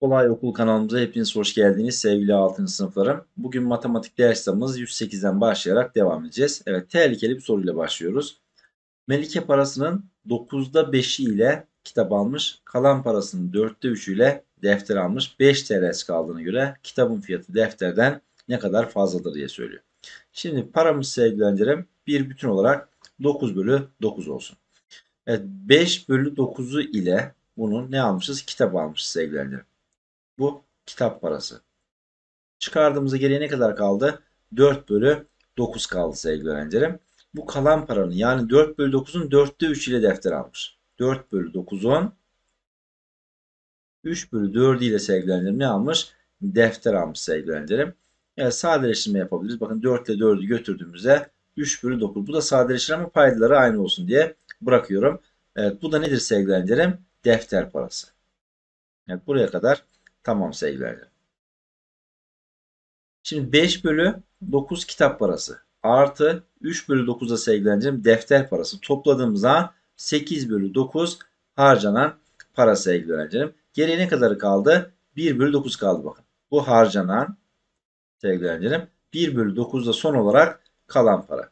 Kolay Okul kanalımıza hepiniz hoş geldiniz sevgili 6. sınıflarım. Bugün matematik dersimiz 108'den başlayarak devam edeceğiz. Evet tehlikeli bir soruyla başlıyoruz. Melike parasının 9'da 5'i ile kitap almış. Kalan parasının 4'te 3'ü ile defter almış. 5 TL kaldığına göre kitabın fiyatı defterden ne kadar fazladır diye söylüyor. Şimdi paramız sevgili bir bütün olarak 9 bölü 9 olsun. Evet 5 bölü 9'u ile bunun ne almışız? Kitap almışız sevgili Bu kitap parası. Çıkardığımızda geriye ne kadar kaldı? 4 bölü 9 kaldı sevgili öğrencilerim. Bu kalan paranın yani 4 bölü 9'un 4'te 3 ile defter almış. 4 bölü 9'un 3 bölü 4 ile sevgili ne almış? Defter almış sevgili Yani sadeleştirme yapabiliriz. Bakın 4 ile 4'ü götürdüğümüzde 3 bölü 9. Bu da sadeleşir ama paydaları aynı olsun diye bırakıyorum. Evet, bu da nedir sevgili Defter parası. Evet, buraya kadar tamam sevgili Şimdi 5 bölü 9 kitap parası artı 3 bölü 9 da öğrencilerim defter parası topladığımızda 8 bölü 9 harcanan para sevgili Geriye ne kadarı kaldı? 1 bölü 9 kaldı bakın. Bu harcanan sevgili 1 bölü 9 da son olarak kalan para.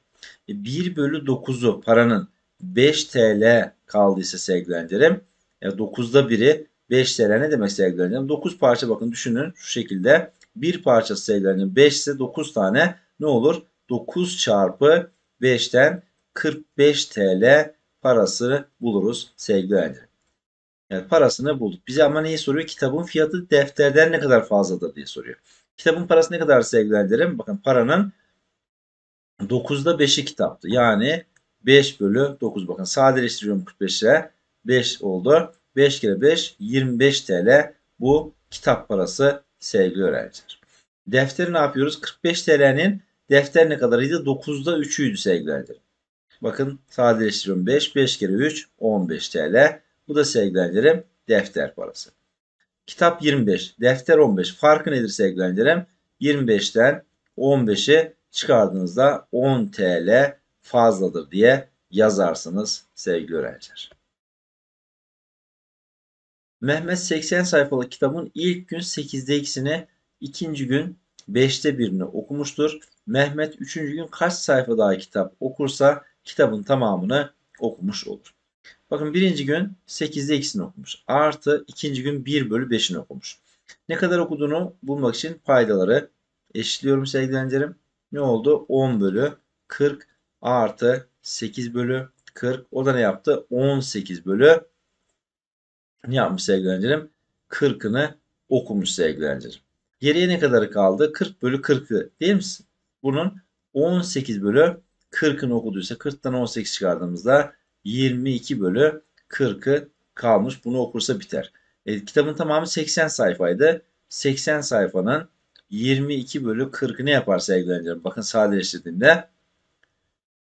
1 e, bölü 9'u paranın 5 TL kaldıysa sevgilendirim. E, 9'da biri 5 TL ne demek sevgilendirim? 9 parça bakın düşünün şu şekilde. Bir parça sevgilendirim 5 ise 9 tane ne olur? 9 çarpı 5'ten 45 TL parası buluruz sevgilendirim. Yani parasını bulduk. Bize ama neyi soruyor? Kitabın fiyatı defterden ne kadar fazladır diye soruyor. Kitabın parası ne kadar sevgilendirim? Bakın paranın 9'da 5'i kitaptı. Yani 5 bölü 9 bakın sadeleştiriyorum 45'e 5 oldu. 5 kere 5 25 TL bu kitap parası sevgili öğrenciler. Defteri ne yapıyoruz? 45 TL'nin defter ne kadarıydı? 9'da 3'üydü sevgili öğrenciler. Bakın sadeleştiriyorum 5. 5 kere 3 15 TL. Bu da sevgili öğrencilerim defter parası. Kitap 25, defter 15. Farkı nedir sevgili öğrencilerim? 25'ten 15'i çıkardığınızda 10 TL fazladır diye yazarsınız sevgili öğrenciler. Mehmet 80 sayfalık kitabın ilk gün 8'de ikisini, ikinci gün 5'te birini okumuştur. Mehmet 3. gün kaç sayfa daha kitap okursa kitabın tamamını okumuş olur. Bakın birinci gün 8'de ikisini okumuş. Artı ikinci gün 1 bölü 5'ini okumuş. Ne kadar okuduğunu bulmak için paydaları eşliyorum sevgili öğrencilerim. Ne oldu? 10 bölü 40 artı 8 bölü 40. O da ne yaptı? 18 bölü ne yapmış sevgili öğrencilerim? 40'ını okumuş sevgili öğrencilerim. Geriye ne kadarı kaldı? 40 bölü 40'ı değil mi? Bunun 18 bölü 40'ını okuduysa 40'tan 18 çıkardığımızda 22 bölü 40'ı kalmış. Bunu okursa biter. E, kitabın tamamı 80 sayfaydı. 80 sayfanın 22 bölü 40'ı ne yapar sevgili öğrencilerim? Bakın sadeleştirdiğimde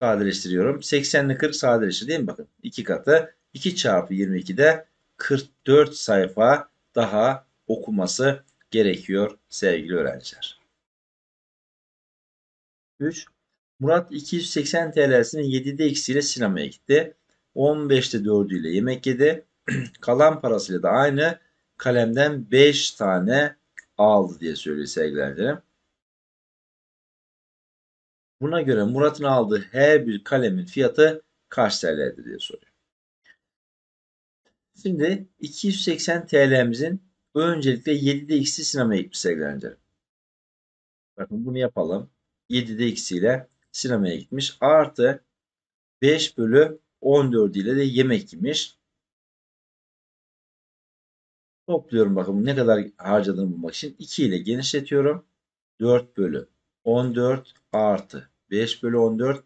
sadeleştiriyorum. 80'li 40 sadeleşir değil mi? Bakın 2 katı 2 çarpı 22'de 44 sayfa daha okuması gerekiyor sevgili öğrenciler. 3. Murat 280 TL'sini 7'de ile sinemaya gitti. 15'te 4'ü ile yemek yedi. Kalan parasıyla da aynı kalemden 5 tane aldı diye söylüyor sevgili öğrencilerim. Buna göre Murat'ın aldığı her bir kalemin fiyatı kaç TL'dir diye soruyor. Şimdi 280 TL'mizin öncelikle 7'de x'i sinemaya gitmiş sevgili Bakın bunu yapalım. 7'de x ile sinemaya gitmiş. Artı 5 bölü 14 ile de yemek yemiş. Topluyorum bakın ne kadar harcadığını bulmak için. 2 ile genişletiyorum. 4 bölü 14 artı 5 bölü 14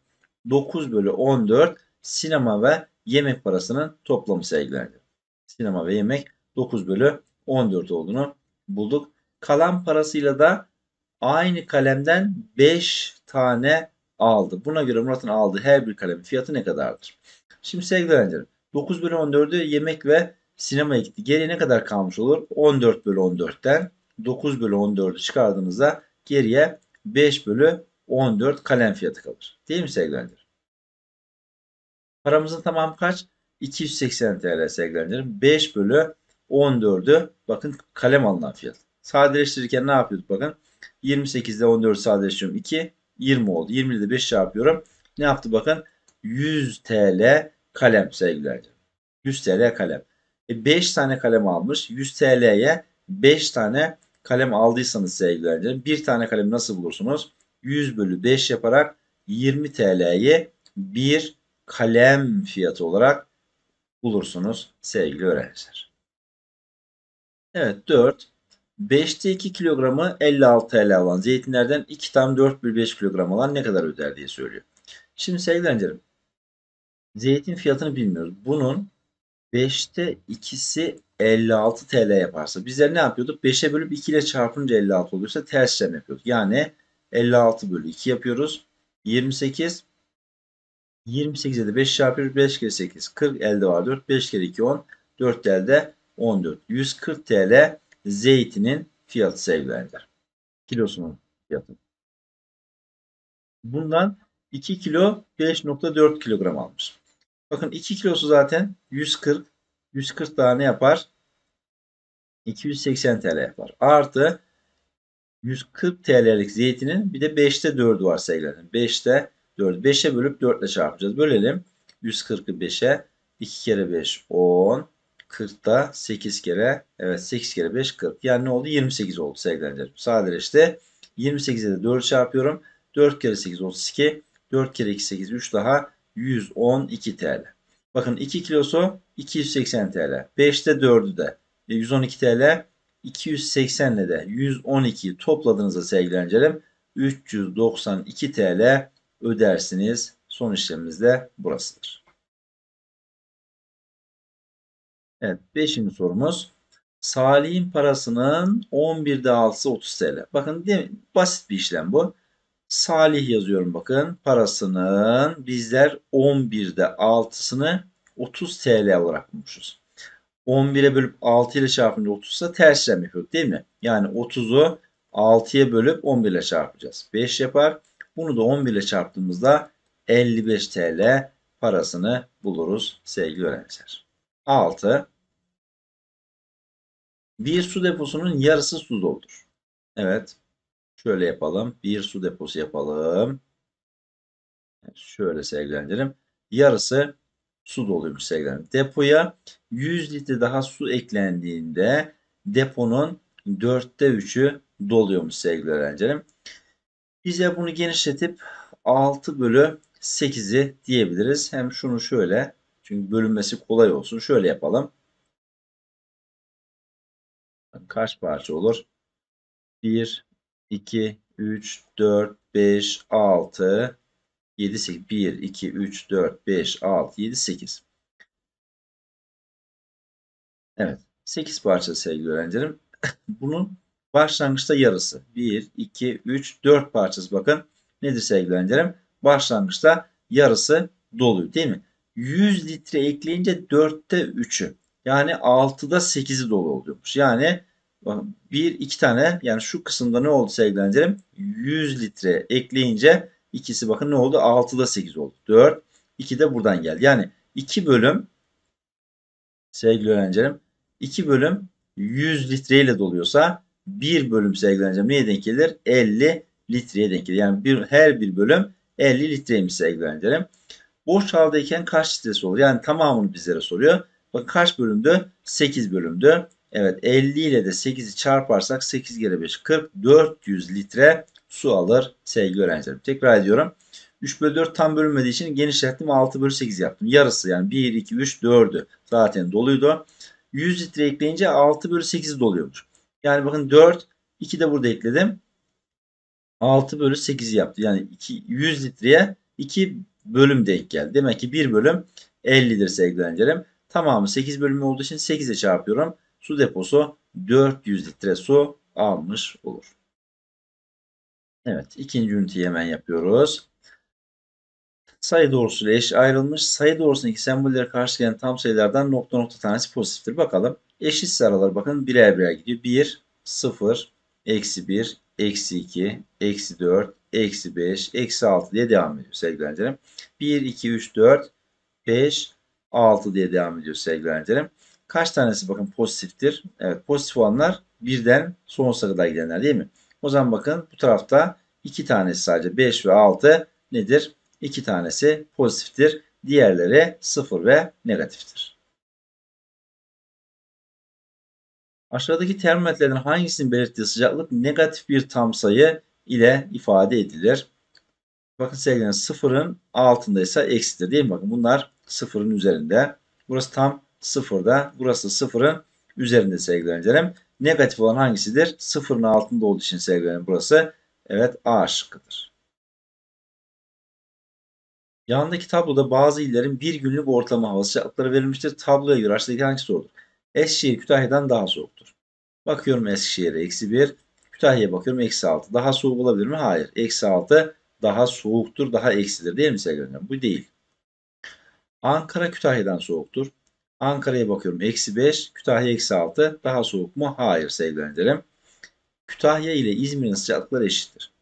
9 bölü 14 sinema ve yemek parasının toplamı sevgilerdir. Sinema ve yemek 9 bölü 14 olduğunu bulduk. Kalem parasıyla da aynı kalemden 5 tane aldı. Buna göre Murat'ın aldığı her bir kalemin fiyatı ne kadardır? Şimdi sevgili öğrencilerim 9 bölü 14'ü yemek ve sinemaya gitti. Geriye ne kadar kalmış olur? 14 bölü 14'ten 9 bölü 14'ü çıkardığımızda geriye 5 bölü 14 kalem fiyatı kalır. Değil mi sevgilendir? Paramızın tamamı kaç? 280 TL sevgilendirim. 5 bölü 14'ü bakın kalem alınan fiyat. Sadeleştirirken ne yapıyorduk bakın. 28'de 14 sadeleştiriyorum. 2 20 oldu. 20'de 5 çarpıyorum. Ne yaptı bakın. 100 TL kalem sevgilendirim. 100 TL kalem. E 5 tane kalem almış. 100 TL'ye 5 tane kalem aldıysanız sevgilendirim. Bir tane kalem nasıl bulursunuz? 100 bölü 5 yaparak 20 TL'ye bir kalem fiyatı olarak bulursunuz sevgili öğrenciler. Evet 4. 5'te 2 kilogramı 56 TL olan zeytinlerden 2 tam 4 bölü 5 kilogram olan ne kadar öder diye söylüyor. Şimdi sevgili öğrencilerim zeytin fiyatını bilmiyoruz. Bunun 5'te 2'si 56 TL yaparsa bizler ne yapıyorduk? 5'e bölüp 2 ile çarpınca 56 oluyorsa ters işlem yapıyorduk. Yani 56 bölü 2 yapıyoruz. 28. 28'e de 5 çarpıyoruz. 5 kere 8 40 elde var 4. 5 kere 2 10. 4 elde 14. 140 TL zeytinin fiyatı sevgilerdir. Kilosunun fiyatı. Bundan 2 kilo 5.4 kilogram almış. Bakın 2 kilosu zaten 140. 140 daha ne yapar? 280 TL yapar. Artı 140 TL'lik zeytinin bir de 5'te 4'ü var sevgilerim. 5'te 4. 5'e bölüp 4 ile çarpacağız. Bölelim. 140'ı 5'e 2 kere 5 10. 40'da 8 kere evet 8 kere 5 40. Yani ne oldu? 28 oldu Sadece Sadeleşti. 28'e de 4 çarpıyorum. 4 kere 8 32. 4 kere 2 8 3 daha 112 TL. Bakın 2 kilosu 280 TL. 5'te 4'ü de 112 TL. 280 ile de 112 topladığınızda sevgili öğrencilerim 392 TL ödersiniz. Son işlemimiz de burasıdır. Evet 5. sorumuz. Salih'in parasının 11'de 6'sı 30 TL. Bakın basit bir işlem bu. Salih yazıyorum bakın. Parasının bizler 11'de 6'sını 30 TL olarak bulmuşuz. 11'e bölüp 6 ile çarpınca 30 ise ters işlem yapıyorduk değil mi? Yani 30'u 6'ya bölüp 11 ile çarpacağız. 5 yapar. Bunu da 11 ile çarptığımızda 55 TL parasını buluruz sevgili öğrenciler. 6. Bir su deposunun yarısı su doldur. Evet. Şöyle yapalım. Bir su deposu yapalım. Şöyle sevgilendirelim. Yarısı su doluyor yüksekler. Depoya 100 litre daha su eklendiğinde deponun dörtte üçü doluyormuş sevgili öğrencilerim. Bize bunu genişletip 6 bölü 8'i diyebiliriz. Hem şunu şöyle çünkü bölünmesi kolay olsun. Şöyle yapalım. Kaç parça olur? 1, 2, 3, 4, 5, 6, 7, 8, 1, 2, 3, 4, 5, 6, 7, 8. Evet. 8 parça sevgili öğrencilerim. Bunun başlangıçta yarısı. 1, 2, 3, 4 parçası bakın. Nedir sevgili öğrencilerim? Başlangıçta yarısı dolu değil mi? 100 litre ekleyince 4'te 3'ü. Yani 6'da 8'i dolu oluyormuş. Yani e, bir iki tane yani şu kısımda ne oldu sevgili öğrencilerim? 100 litre ekleyince ikisi bakın ne oldu? 6'da 8 oldu. 4, 2 de buradan geldi. Yani 2 bölüm sevgili öğrencilerim 2 bölüm 100 litre ile doluyorsa 1 bölüm sevgili öğrencilerim neye denk gelir? 50 litreye denk gelir. Yani bir, her bir bölüm 50 litreymiş sevgili öğrencilerim. Boş haldeyken kaç litresi olur? Yani tamamını bizlere soruyor. Bakın kaç bölümdü? 8 bölümdü. Evet 50 ile de 8'i çarparsak 8 kere 5 40 400 litre su alır sevgili öğrencilerim. Tekrar ediyorum. 3 bölü 4 tam bölünmediği için genişlettim 6 bölü 8 yaptım. Yarısı yani 1, 2, 3, 4'ü zaten doluydu. 100 litre ekleyince 6 bölü 8 doluyormuş. Yani bakın 4, 2 de burada ekledim. 6 bölü 8 yaptı. Yani 2, 100 litreye 2 bölüm denk geldi. Demek ki 1 bölüm 50'dir sevgili öğrencilerim. Tamamı 8 bölümü olduğu için 8'e çarpıyorum. Su deposu 400 litre su almış olur. Evet ikinci üniteyi hemen yapıyoruz. Sayı doğrusuyla eş ayrılmış. Sayı doğrusundaki sembolleri karşı gelen tam sayılardan nokta nokta tanesi pozitiftir. Bakalım. Eşit sıralar. bakın birer birer gidiyor. 1, 0, eksi 1, eksi 2, eksi 4, eksi 5, eksi 6 diye devam ediyor sevgili öğrencilerim. 1, 2, 3, 4, 5, 6 diye devam ediyor sevgili öğrencilerim. Kaç tanesi bakın pozitiftir? Evet pozitif olanlar birden sonsuza kadar gidenler değil mi? O zaman bakın bu tarafta 2 tanesi sadece 5 ve 6 nedir? 2 tanesi pozitiftir. Diğerleri 0 ve negatiftir. Aşağıdaki termometrelerden hangisinin belirttiği sıcaklık negatif bir tam sayı ile ifade edilir? Bakın sevgilerin sıfırın ise eksidir değil mi? Bakın bunlar sıfırın üzerinde. Burası tam sıfırda. Burası sıfırın üzerinde sevgili öğrencilerim. Negatif olan hangisidir? Sıfırın altında olduğu için sevgilerim burası. Evet A şıkkıdır. Yanındaki tabloda bazı illerin bir günlük ortalama hava sıcaklıkları verilmiştir. Tabloya göre aşağıdaki hangisi olur? Eskişehir Kütahya'dan daha soğuktur. Bakıyorum Eskişehir'e eksi 1. Kütahya'ya bakıyorum eksi 6. Daha soğuk olabilir mi? Hayır. Eksi 6 daha soğuktur, daha eksidir değil mi sevgili Bu değil. Ankara Kütahya'dan soğuktur. Ankara'ya bakıyorum. Eksi 5. Kütahya eksi 6. Daha soğuk mu? Hayır sevgili öğrencilerim. Kütahya ile İzmir'in sıcaklıkları eşittir.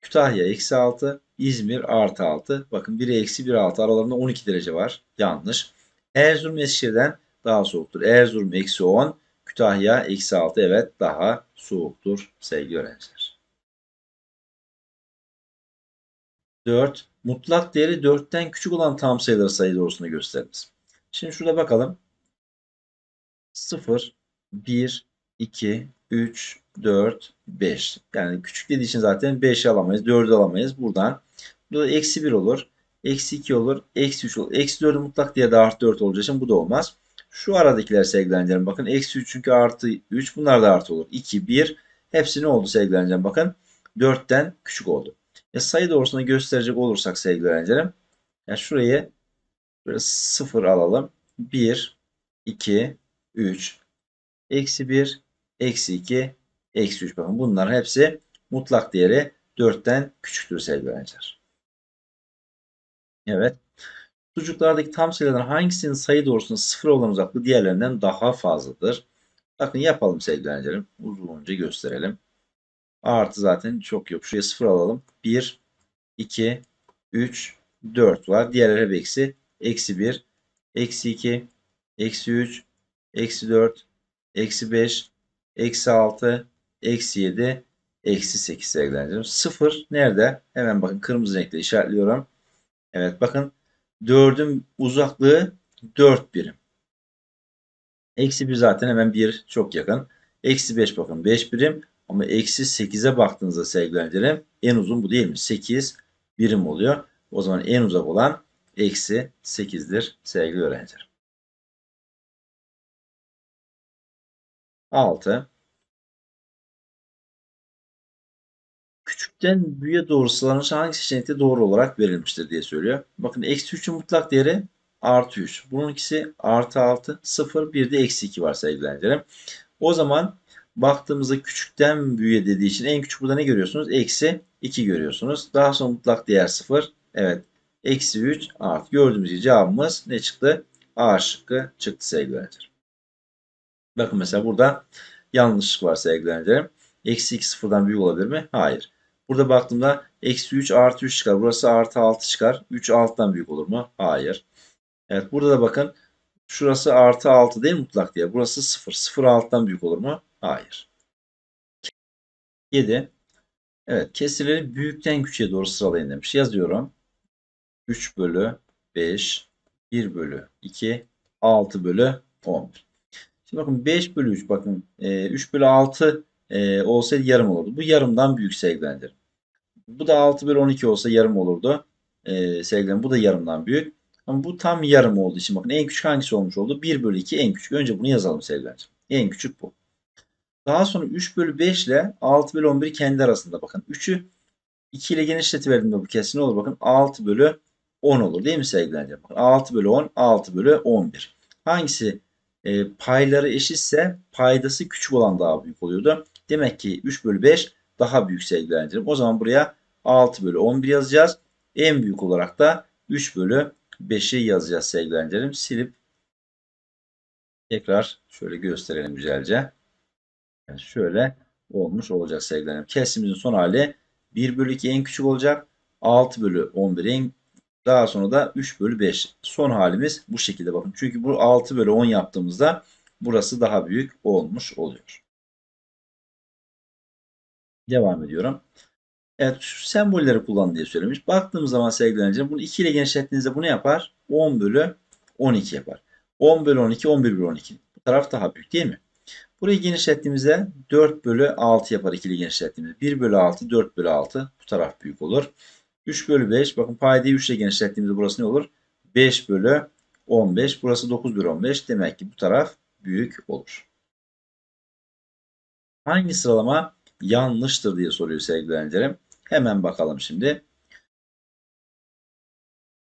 Kütahya eksi 6. İzmir artı 6. Bakın 1 eksi 1 6. Aralarında 12 derece var. Yanlış. Erzurum Eskişehir'den daha soğuktur. Erzurum eksi 10. Kütahya eksi 6. Evet daha soğuktur sevgili öğrenciler. 4. Mutlak değeri 4'ten küçük olan tam sayıları sayı doğrusunu gösteriniz. Şimdi şurada bakalım. 0, 1, 2, 3, 4, 5. Yani küçük dediği için zaten 5 alamayız. 4 alamayız. Buradan burada eksi 1 olur. Eksi 2 olur. Eksi 3 olur. Eksi 4 mutlak diye de artı 4 olacağı için bu da olmaz. Şu aradakiler sevgileneceğim. Bakın eksi 3 çünkü artı 3. Bunlar da artı olur. 2, 1. Hepsi ne oldu sevgileneceğim. Bakın 4'ten küçük oldu. Ya e, sayı doğrusunu gösterecek olursak sevgili öğrencilerim. şurayı Burası 0 alalım. 1, 2, 3, eksi 1, eksi 2, eksi 3. Bakın bunlar hepsi mutlak değeri 4'ten küçüktür sevgili öğrenciler. Evet. Sucuklardaki tam sayıların hangisinin sayı doğrusunda sıfır olan uzaklığı diğerlerinden daha fazladır? Bakın yapalım sevgili öğrencilerim. Uzunca gösterelim. Artı zaten çok yok. Şuraya sıfır alalım. 1, 2, 3, 4 var. Diğerleri hep eksi eksi 1, eksi 2, eksi 3, eksi 4, eksi 5, eksi 6, eksi 7, eksi 8 sevgili öğrencilerim. 0 nerede? Hemen bakın kırmızı renkle işaretliyorum. Evet bakın 4'ün uzaklığı 4 birim. Eksi 1 zaten hemen 1 çok yakın. Eksi 5 bakın 5 birim. Ama eksi 8'e baktığınızda sevgili öğrencilerim en uzun bu değil mi? 8 birim oluyor. O zaman en uzak olan eksi 8'dir sevgili öğrenciler. 6. Küçükten büyüğe doğru sıralanış hangi seçenekte doğru olarak verilmiştir diye söylüyor. Bakın eksi 3'ün mutlak değeri artı 3. Bunun ikisi artı 6, 0, bir de eksi 2 var sevgili öğrencilerim. O zaman baktığımızda küçükten büyüğe dediği için en küçük burada ne görüyorsunuz? Eksi 2 görüyorsunuz. Daha sonra mutlak değer 0. Evet Eksi 3 artı. Gördüğümüz gibi cevabımız ne çıktı? A şıkkı çıktı sevgili öğrencilerim. Bakın mesela burada yanlışlık var sevgili öğrencilerim. Eksi 2 sıfırdan büyük olabilir mi? Hayır. Burada baktığımda eksi 3 artı 3 çıkar. Burası artı 6 çıkar. 3 6'dan büyük olur mu? Hayır. Evet burada da bakın şurası artı 6 değil mutlak diye. Burası 0. 0 6'dan büyük olur mu? Hayır. 7. Evet kesirleri büyükten küçüğe doğru sıralayın demiş. Yazıyorum. 3 bölü 5, 1 bölü 2, 6 bölü 11. Şimdi bakın 5 bölü 3 bakın 3 e, bölü 6 e, olsaydı yarım olurdu. Bu yarımdan büyük sevgilendir. Bu da 6 bölü 12 olsa yarım olurdu. E, bu da yarımdan büyük. Ama bu tam yarım olduğu için bakın en küçük hangisi olmuş oldu? 1 bölü 2 en küçük. Önce bunu yazalım sevgilendir. En küçük bu. Daha sonra 3 bölü 5 ile 6 bölü 11 kendi arasında bakın. 3'ü 2 ile genişletiverdim de bu kesin olur. Bakın 6 bölü 10 olur değil mi sevgili öğrenciler? 6 bölü 10, 6 bölü 11. Hangisi e, payları eşitse paydası küçük olan daha büyük oluyordu. Demek ki 3 bölü 5 daha büyük sevgili öğrencilerim. O zaman buraya 6 bölü 11 yazacağız. En büyük olarak da 3 bölü 5'i yazacağız sevgili öğrencilerim. Silip tekrar şöyle gösterelim güzelce. Yani şöyle olmuş olacak sevgili öğrencilerim. Kesimizin son hali 1 bölü 2 en küçük olacak. 6 bölü 11 en daha sonra da 3 bölü 5. Son halimiz bu şekilde bakın. Çünkü bu 6 bölü 10 yaptığımızda burası daha büyük olmuş oluyor. Devam ediyorum. Evet şu sembolleri kullan diye söylemiş. Baktığımız zaman sevgili bunu 2 ile genişlettiğinizde bu ne yapar? 10 bölü 12 yapar. 10 bölü 12, 11 bölü 12. Bu taraf daha büyük değil mi? Burayı genişlettiğimizde 4 bölü 6 yapar 2 ile genişlettiğimizde. 1 bölü 6, 4 bölü 6. Bu taraf büyük olur. 3 bölü 5. Bakın paydayı 3 ile genişlettiğimizde burası ne olur? 5 bölü 15. Burası 9 bölü 15. Demek ki bu taraf büyük olur. Hangi sıralama yanlıştır diye soruyor sevgili öğrencilerim. Hemen bakalım şimdi.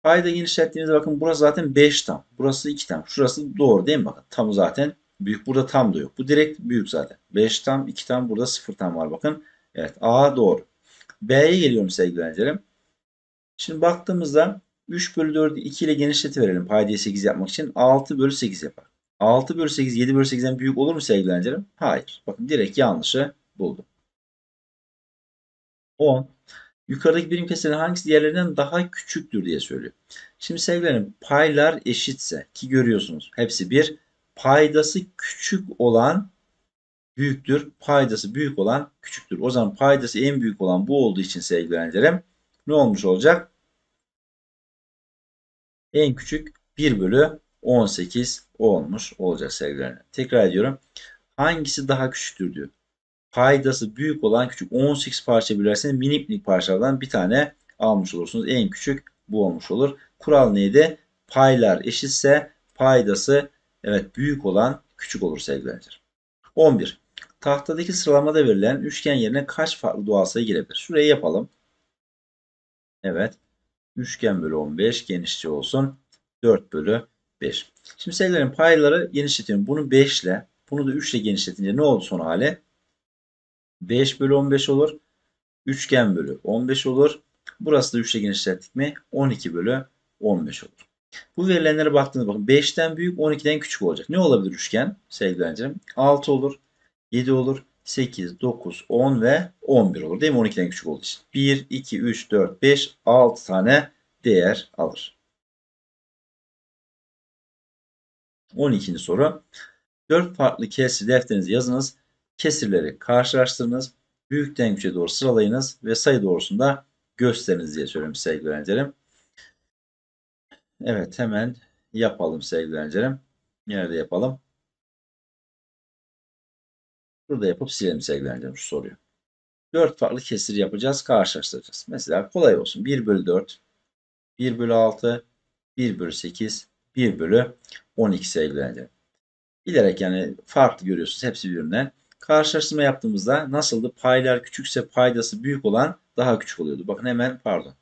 Payda genişlettiğimizde bakın burası zaten 5 tam. Burası 2 tam. Şurası doğru değil mi? Bakın tam zaten büyük. Burada tam da yok. Bu direkt büyük zaten. 5 tam, 2 tam. Burada 0 tam var bakın. Evet A doğru. B'ye geliyorum sevgili öğrencilerim. Şimdi baktığımızda 3 bölü 4'ü 2 ile genişleti genişletiverelim. Paydayı 8 yapmak için. 6 bölü 8 yapar. 6 bölü 8 7 bölü 8'den büyük olur mu sevgili öğrencilerim? Hayır. Bakın direkt yanlışı buldum. 10. Yukarıdaki birim keselerin hangisi diğerlerinden daha küçüktür diye söylüyor. Şimdi sevgilerim paylar eşitse ki görüyorsunuz hepsi bir paydası küçük olan büyüktür. Paydası büyük olan küçüktür. O zaman paydası en büyük olan bu olduğu için sevgili öğrencilerim ne olmuş olacak? En küçük 1 bölü 18 olmuş olacak sevgilerine. Tekrar ediyorum. Hangisi daha küçüktür diyor. Paydası büyük olan küçük 18 parça bölerseniz minik minik parçalardan bir tane almış olursunuz. En küçük bu olmuş olur. Kural neydi? Paylar eşitse paydası evet büyük olan küçük olur sevgilendir. 11. Tahtadaki sıralamada verilen üçgen yerine kaç farklı doğal sayı girebilir? Şurayı yapalım. Evet. Üçgen bölü 15 genişçe olsun. 4 bölü 5. Şimdi sayıların payları genişletiyorum. Bunu 5 ile bunu da 3 ile genişletince ne oldu son hali? 5 bölü 15 olur. Üçgen bölü 15 olur. Burası da 3 ile genişlettik mi? 12 bölü 15 olur. Bu verilenlere baktığınızda bakın 5'ten büyük 12'den küçük olacak. Ne olabilir üçgen sevgili öğrencilerim? 6 olur, 7 olur, 8, 9, 10 ve 11 olur değil mi? 12'den küçük olduğu için. 1, 2, 3, 4, 5, 6 tane değer alır. 12. soru. 4 farklı kesir defterinize yazınız. Kesirleri karşılaştırınız. Büyükten küçüğe doğru sıralayınız ve sayı doğrusunda gösteriniz diye söylüyorum sevgili öğrencilerim. Evet hemen yapalım sevgili öğrencilerim. Nerede yapalım? Burada yapıp silelim sevgili öğrencilerim şu soruyu. 4 farklı kesir yapacağız, karşılaştıracağız. Mesela kolay olsun. 1 bölü 4, 1 bölü 6, 1 bölü 8, 1 bölü 12 sevgili öğrencilerim. Bilerek yani farklı görüyorsunuz hepsi birbirinden. Karşılaştırma yaptığımızda nasıldı? Paylar küçükse paydası büyük olan daha küçük oluyordu. Bakın hemen pardon.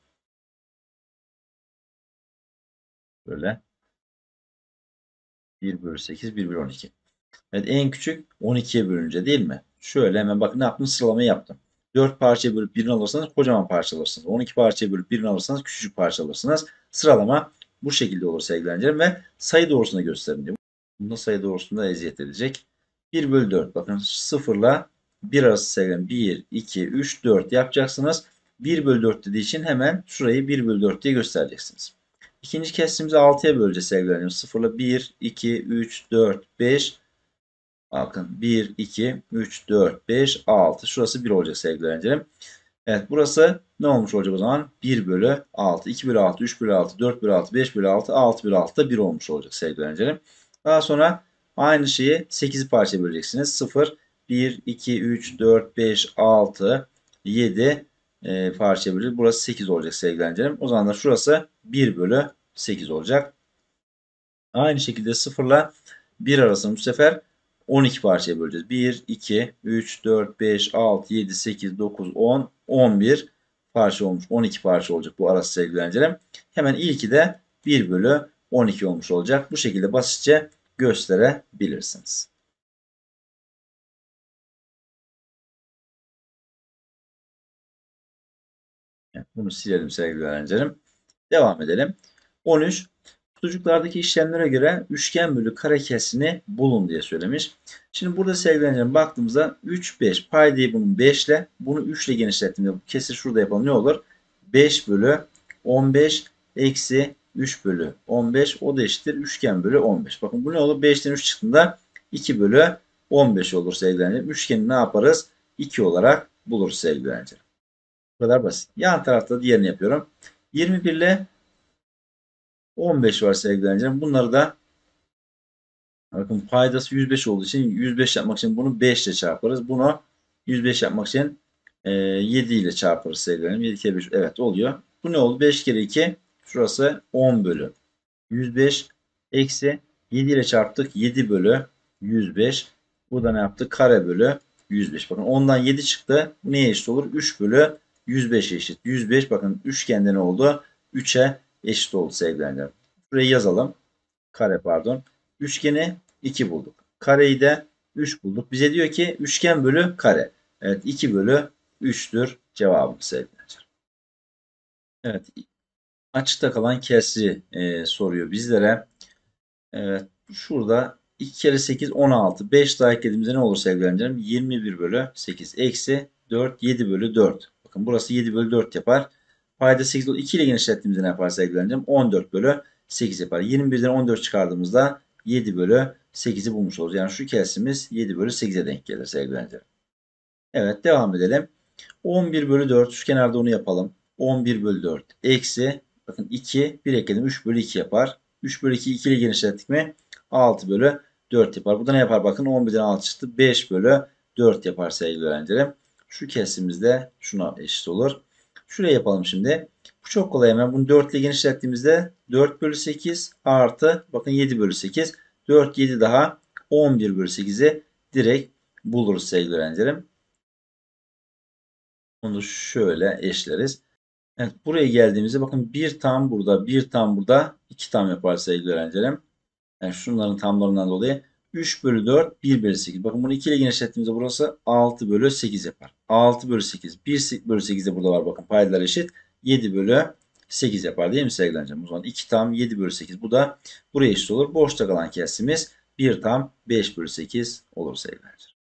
Böyle. 1 bölü 8, 1 bölü 12. Evet en küçük 12'ye bölünce değil mi? Şöyle hemen bakın ne yaptım? Sıralamayı yaptım. 4 parçaya bölüp birini alırsanız kocaman parça alırsınız. 12 parçaya bölüp birini alırsanız küçücük parça alırsınız. Sıralama bu şekilde olur sevgili ve sayı doğrusuna gösterin diyor. Bunda sayı doğrusunda eziyet edecek. 1 bölü 4 bakın 0 ile 1 arası sevgili 1, 2, 3, 4 yapacaksınız. 1 bölü 4 dediği için hemen şurayı 1 bölü 4 diye göstereceksiniz. İkinci kesimizi 6'ya böleceğiz sevgili 0 ile 1, 2, 3, 4, 5, Bakın 1, 2, 3, 4, 5, 6. Şurası 1 olacak sevgili öğrencilerim. Evet burası ne olmuş olacak o zaman? 1 bölü 6, 2 bölü 6, 3 bölü 6, 4 bölü 6, 5 bölü 6, 6 bölü 6 da 1 olmuş olacak sevgili öğrencilerim. Daha sonra aynı şeyi 8 parçaya böleceksiniz. 0, 1, 2, 3, 4, 5, 6, 7 e, parçaya böleceğiz. Burası 8 olacak sevgili öğrencilerim. O zaman da şurası 1 bölü 8 olacak. Aynı şekilde 0 ile 1 arasında bu sefer 12 parçaya böleceğiz. 1, 2, 3, 4, 5, 6, 7, 8, 9, 10, 11 parça olmuş. 12 parça olacak bu arası sevgilencilerim. Hemen ilki de 1 bölü 12 olmuş olacak. Bu şekilde basitçe gösterebilirsiniz. bunu silelim sevgili öğrencilerim. Devam edelim. 13. Kutucuklardaki işlemlere göre üçgen bölü kare kesini bulun diye söylemiş. Şimdi burada sevgileneceğim baktığımızda 3, 5 pay diye bunu 5 ile bunu 3 ile genişlettiğimde bu kesir şurada yapalım ne olur? 5 bölü 15 eksi 3 bölü 15 o da eşittir üçgen bölü 15. Bakın bu ne olur? 5'ten 3 çıktığında 2 bölü 15 olur sevgileneceğim. Üçgeni ne yaparız? 2 olarak buluruz sevgileneceğim. Bu kadar basit. Yan tarafta diğerini yapıyorum. 21 ile 15 var sevgili Bunları da bakın paydası 105 olduğu için 105 yapmak için bunu 5 ile çarparız. Bunu 105 yapmak için 7 e, ile çarparız sevgili 7 kere 5 evet oluyor. Bu ne oldu? 5 kere 2 şurası 10 bölü 105 eksi 7 ile çarptık 7 bölü 105. Bu da ne yaptı? Kare bölü 105. Bakın ondan 7 çıktı. Neye eşit olur? 3 bölü 105 eşit. 105 bakın üçgende ne oldu? 3'e eşit oldu sevgili gençler. Şurayı yazalım. Kare pardon. Üçgeni 2 bulduk. Kareyi de 3 bulduk. Bize diyor ki üçgen bölü kare. Evet 2 bölü 3'tür cevabımız sevgili Evet. Açıkta kalan kesri e, soruyor bizlere. Evet. Şurada 2 kere 8 16. 5 daha eklediğimizde ne olur sevgili öğrencilerim? 21 bölü 8 eksi 4 7 bölü 4. Bakın burası 7 bölü 4 yapar. Payda 8 bölü 2 ile genişlettiğimizde ne yaparsa ilgileneceğim. 14 bölü 8 yapar. 21'den 14 çıkardığımızda 7 bölü 8'i bulmuş oluruz. Yani şu kesimiz 7 bölü 8'e denk gelir sevgili öğrencilerim. Evet devam edelim. 11 bölü 4 şu kenarda onu yapalım. 11 bölü 4 eksi bakın 2 1 ekledim 3 bölü 2 yapar. 3 bölü 2 2 ile genişlettik mi 6 bölü 4 yapar. Bu da ne yapar bakın 11'den 6 çıktı 5 bölü 4 yapar sevgili öğrencilerim. Şu kesimizde şuna eşit olur. Şuraya yapalım şimdi. Bu çok kolay hemen. Bunu 4 ile genişlettiğimizde 4 bölü 8 artı bakın 7 bölü 8. 4 7 daha 11 bölü 8'i direkt buluruz sevgili öğrencilerim. Bunu şöyle eşleriz. Evet buraya geldiğimizde bakın bir tam burada, bir tam burada, iki tam yapar sevgili öğrencilerim. Yani şunların tamlarından dolayı 3 bölü 4 1 bölü 8. Bakın bunu 2 ile genişlettiğimizde burası 6 bölü 8 yapar. 6 bölü 8. 1 bölü 8 de burada var bakın paydalar eşit. 7 bölü 8 yapar değil mi sevgili hocam? O zaman 2 tam 7 bölü 8. Bu da buraya eşit olur. Boşta kalan kesimiz 1 tam 5 bölü 8 olur sevgili hocam.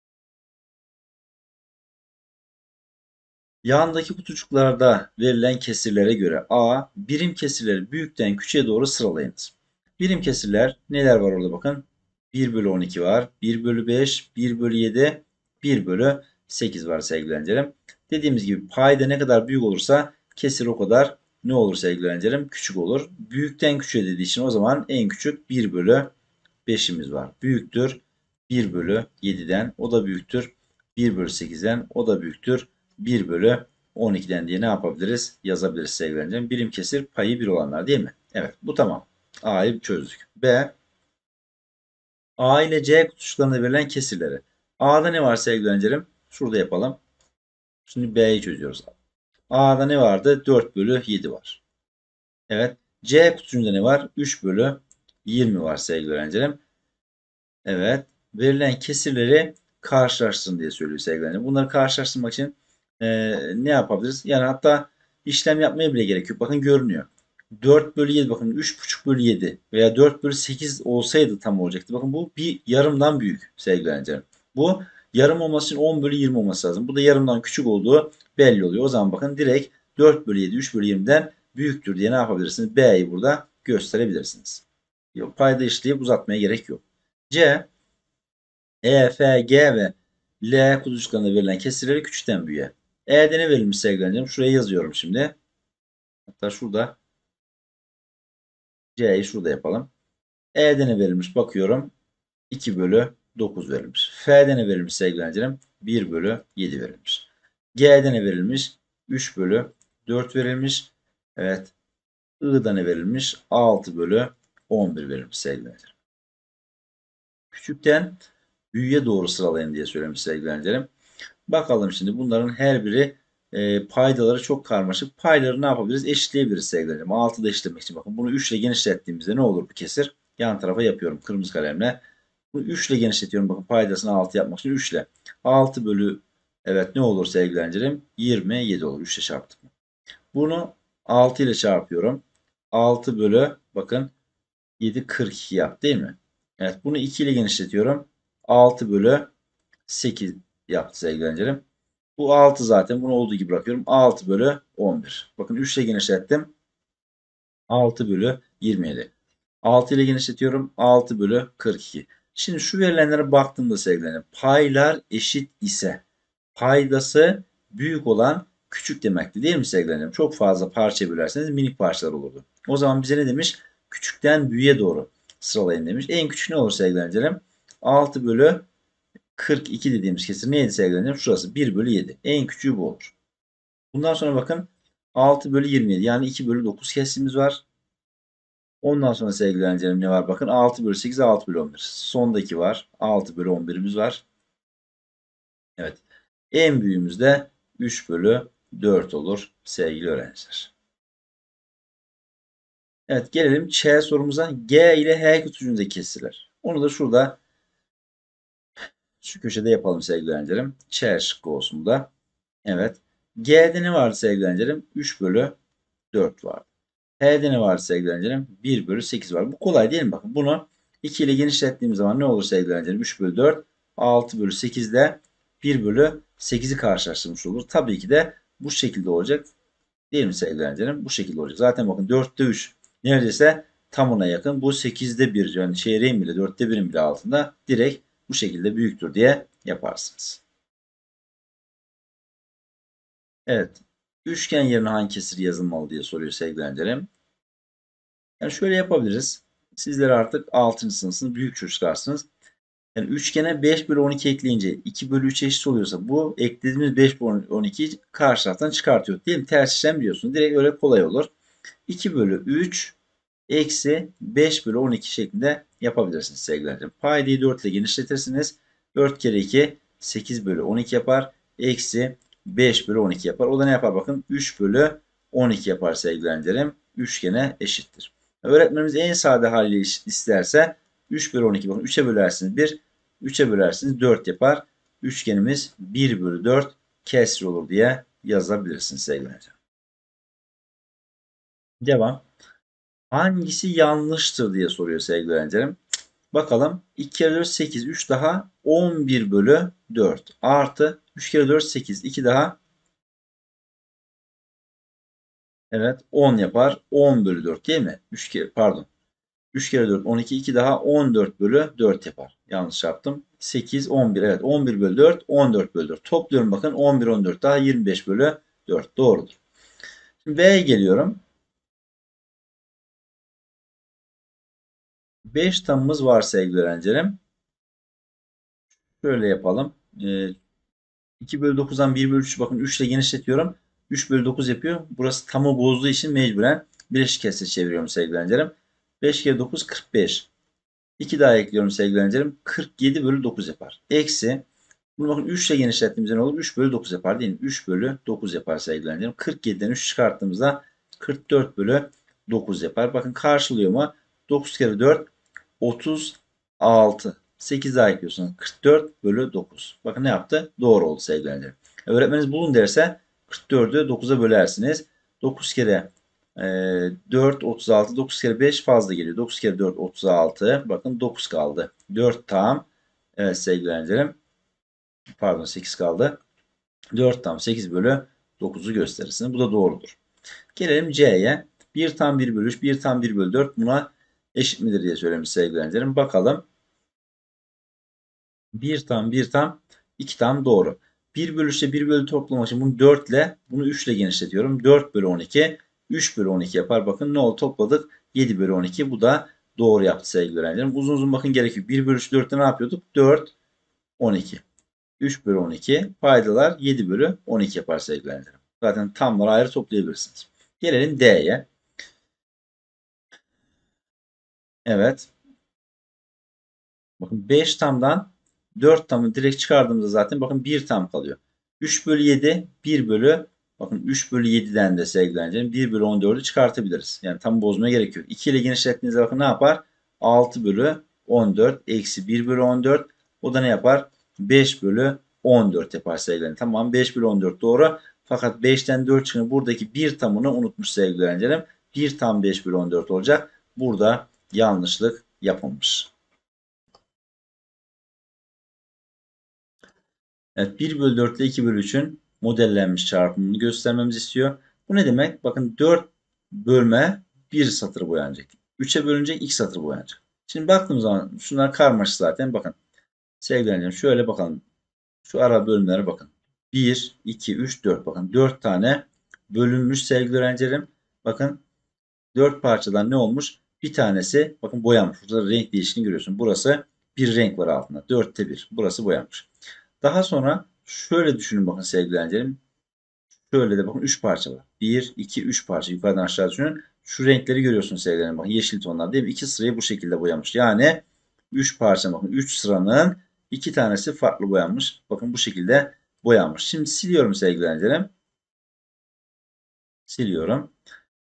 Yandaki kutucuklarda verilen kesirlere göre A. Birim kesirleri büyükten küçüğe doğru sıralayınız. Birim kesirler neler var orada bakın. 1 bölü 12 var. 1 bölü 5, 1 bölü 7, 1 bölü 8 var sevgili öğrencilerim. Dediğimiz gibi payda ne kadar büyük olursa kesir o kadar ne olur sevgili öğrencilerim? Küçük olur. Büyükten küçüğe dediği için o zaman en küçük 1 bölü 5'imiz var. Büyüktür 1 bölü 7'den o da büyüktür 1 bölü 8'den o da büyüktür 1 bölü 12'den diye ne yapabiliriz? Yazabiliriz sevgili öğrencilerim. Birim kesir payı 1 olanlar değil mi? Evet bu tamam. A'yı çözdük. B A ile C kutuşlarında verilen kesirleri. A'da ne var sevgili öğrencilerim? Şurada yapalım. Şimdi B'yi çözüyoruz. A'da ne vardı? 4 bölü 7 var. Evet. C kutusunda ne var? 3 bölü 20 var sevgili öğrencilerim. Evet. Verilen kesirleri karşılaşsın diye söylüyor sevgili öğrencilerim. Bunları karşılaştırmak için e, ne yapabiliriz? Yani hatta işlem yapmaya bile gerek yok. Bakın görünüyor. 4 bölü 7 bakın 3,5 bölü 7 veya 4 bölü 8 olsaydı tam olacaktı. Bakın bu bir yarımdan büyük sevgili öğrencilerim. Bu yarım olması için 10 bölü 20 olması lazım. Bu da yarımdan küçük olduğu belli oluyor. O zaman bakın direkt 4 bölü 7 3 bölü 20'den büyüktür diye ne yapabilirsiniz? B'yi burada gösterebilirsiniz. Yok, payda işleyip uzatmaya gerek yok. C, E, F, G ve L kutucuklarında verilen kesirleri küçükten büyüğe. E'de ne verilmiş sevgili öğrencilerim? Şuraya yazıyorum şimdi. Hatta şurada C'yi şurada yapalım. E'de ne verilmiş bakıyorum. 2 bölü 9 verilmiş. F'de ne verilmiş sevgili öğrencilerim? 1 bölü 7 verilmiş. G'de ne verilmiş? 3 bölü 4 verilmiş. Evet. I'da ne verilmiş? 6 bölü 11 verilmiş sevgili Küçükten büyüğe doğru sıralayın diye söylemiş sevgili Bakalım şimdi bunların her biri e, paydaları çok karmaşık. Payları ne yapabiliriz? Eşitleyebiliriz sevgili hocam. 6'da eşitlemek için bakın bunu 3 ile genişlettiğimizde ne olur bu kesir? Yan tarafa yapıyorum kırmızı kalemle. Bunu 3 ile genişletiyorum. Bakın paydasını 6 yapmak için 3 ile. 6 bölü evet ne olur sevgili öğrencilerim? 27 olur. 3 ile çarptım. Bunu 6 ile çarpıyorum. 6 bölü bakın 7 42 yap değil mi? Evet bunu 2 ile genişletiyorum. 6 bölü 8 yaptı sevgili öğrencilerim. Bu 6 zaten. Bunu olduğu gibi bırakıyorum. 6 bölü 11. Bakın 3 ile genişlettim. 6 bölü 27. 6 ile genişletiyorum. 6 bölü 42. Şimdi şu verilenlere baktığımda sevgilerim paylar eşit ise paydası büyük olan küçük demekti değil mi sevgilerim? Çok fazla parça bölerseniz minik parçalar olurdu. O zaman bize ne demiş? Küçükten büyüğe doğru sıralayın demiş. En küçük ne olur sevgilerim? 6 bölü 42 dediğimiz kesir neydi sevgili öğrencilerim? Şurası 1 bölü 7. En küçüğü bu olur. Bundan sonra bakın 6 bölü 27 yani 2 bölü 9 kesimiz var. Ondan sonra sevgili öğrencilerim ne var? Bakın 6 bölü 8, 6 bölü 11. Sondaki var. 6 bölü 11'imiz var. Evet. En büyüğümüz de 3 bölü 4 olur sevgili öğrenciler. Evet gelelim Ç sorumuza. G ile H kütücüğündeki kesirler. Onu da şurada şu köşede yapalım sevgili öğrencilerim. Ç şıkkı olsun da. Evet. G'de ne vardı sevgili 3 bölü 4 vardı. H'de ne vardı sevgili 1 bölü 8 var. Bu kolay değil mi? Bakın bunu 2 ile genişlettiğim zaman ne olur sevgili 3 bölü 4, 6 bölü 8 de 1 bölü 8'i karşılaştırmış olur. Tabii ki de bu şekilde olacak. Değil mi sevgili Bu şekilde olacak. Zaten bakın 4'te 3 neredeyse tam ona yakın. Bu 8'de 1 yani çeyreğin bile 4'te 1'in bile altında direkt bu şekilde büyüktür diye yaparsınız. Evet. Üçgen yerine hangi kesir yazılmalı diye soruyor sevgili Yani şöyle yapabiliriz. Sizler artık 6. sınıfsınız. Büyük çocuklarsınız. Yani üçgene 5 bölü 12 ekleyince 2 bölü 3 eşit oluyorsa bu eklediğimiz 5 bölü 12 karşı taraftan çıkartıyor. Değil mi? Ters işlem biliyorsunuz. Direkt öyle kolay olur. 2 bölü 3 eksi 5 bölü 12 şeklinde yapabilirsiniz sevgili arkadaşlar. Paydayı 4 ile genişletirsiniz. 4 kere 2 8 bölü 12 yapar. Eksi 5 bölü 12 yapar. O da ne yapar bakın 3 bölü 12 yapar sevgilendirim. Üçgene eşittir. Öğretmenimiz en sade haliyle isterse 3 bölü 12 bakın 3'e bölersiniz 1. 3'e bölersiniz 4 yapar. Üçgenimiz 1 bölü 4 kesir olur diye yazabilirsiniz sevgili hocam. Devam. Hangisi yanlıştır diye soruyor sevgili öğrencilerim. Bakalım 2 kere 4 8 3 daha 11 bölü 4 artı 3 kere 4 8 2 daha Evet 10 yapar 10 bölü 4 değil mi? 3 kere pardon 3 kere 4 12 2 daha 14 bölü 4 yapar. Yanlış yaptım. 8 11 evet 11 bölü 4 14 bölü 4. Topluyorum bakın 11 14 daha 25 bölü 4 doğrudur. Şimdi B'ye geliyorum. 5 tamımız var sevgili öğrencilerim. Şöyle yapalım. E, ee, 2 bölü 9'dan 1 bölü 3 bakın 3 ile genişletiyorum. 3 bölü 9 yapıyor. Burası tamı bozduğu için mecburen bileşik kese çeviriyorum sevgili öğrencilerim. 5 kere 9 45. 2 daha ekliyorum sevgili öğrencilerim. 47 bölü 9 yapar. Eksi. Bunu bakın 3 ile genişlettiğimizde ne olur? 3 bölü 9 yapar değil mi? 3 bölü 9 yapar sevgili öğrencilerim. 47'den 3 çıkarttığımızda 44 bölü 9 yapar. Bakın karşılıyor mu? 9 kere 4 36. 8 daha ekliyorsunuz. 44 bölü 9. Bakın ne yaptı? Doğru oldu sevgilendirim. Öğretmeniniz bulun derse 44'ü 9'a bölersiniz. 9 kere e, 4 36 9 kere 5 fazla geliyor. 9 kere 4 36. Bakın 9 kaldı. 4 tam. Evet sevgilendirim. Pardon 8 kaldı. 4 tam 8 bölü 9'u gösterirsiniz. Bu da doğrudur. Gelelim C'ye. 1 tam 1 bölü 3, 1 tam 1 bölü 4. Buna eşit midir diye söylemiş sevgili Bakalım. 1 tam 1 tam 2 tam doğru. 1 bölü 3'te 1 bölü toplamak için bunu 4 ile bunu 3 ile genişletiyorum. 4 bölü 12 3 bölü 12 yapar. Bakın ne oldu topladık 7 bölü 12 bu da doğru yaptı sevgili öğrencilerim. Uzun uzun bakın gerekiyor. 1 bölü 3 4'te ne yapıyorduk? 4 12. 3 bölü 12 paydalar 7 bölü 12 yapar sevgili öğrencilerim. Zaten tamları ayrı toplayabilirsiniz. Gelelim D'ye. Evet. Bakın 5 tamdan 4 tamı direkt çıkardığımızda zaten bakın 1 tam kalıyor. 3 bölü 7 1 bölü bakın 3 bölü 7'den de sevgileneceğim 1 bölü 14'ü çıkartabiliriz. Yani tam bozmaya gerekiyor. yok. 2 ile genişlettiğinizde bakın ne yapar? 6 bölü 14 eksi 1 bölü 14 o da ne yapar? 5 bölü 14 yapar sevgilerim. Tamam 5 bölü 14 doğru. Fakat 5'ten 4 çıkınca buradaki 1 tamını unutmuş sevgili öğrencilerim. 1 tam 5 bölü 14 olacak. Burada yanlışlık yapılmış. Evet 1 bölü 4 ile 2 bölü 3'ün modellenmiş çarpımını göstermemizi istiyor. Bu ne demek? Bakın 4 bölme 1 satır boyanacak. 3'e bölünce 2 satır boyanacak. Şimdi baktığım zaman şunlar karmaşık zaten. Bakın sevgilerim şöyle bakalım. Şu ara bölümlere bakın. 1, 2, 3, 4. Bakın 4 tane bölünmüş sevgili öğrencilerim. Bakın 4 parçadan ne olmuş? Bir tanesi bakın boyanmış. Burada renk değişikliğini görüyorsun. Burası bir renk var altında. Dörtte bir. Burası boyanmış. Daha sonra şöyle düşünün bakın sevgilendirim. Şöyle de bakın 3 parça var. 1, 2, 3 parça yukarıdan aşağı düşünün. Şu renkleri görüyorsunuz sevgilerim. Bakın yeşil tonlar değil mi? 2 sırayı bu şekilde boyamış. Yani 3 parça bakın 3 sıranın 2 tanesi farklı boyanmış. Bakın bu şekilde boyanmış. Şimdi siliyorum sevgilendirim. Siliyorum.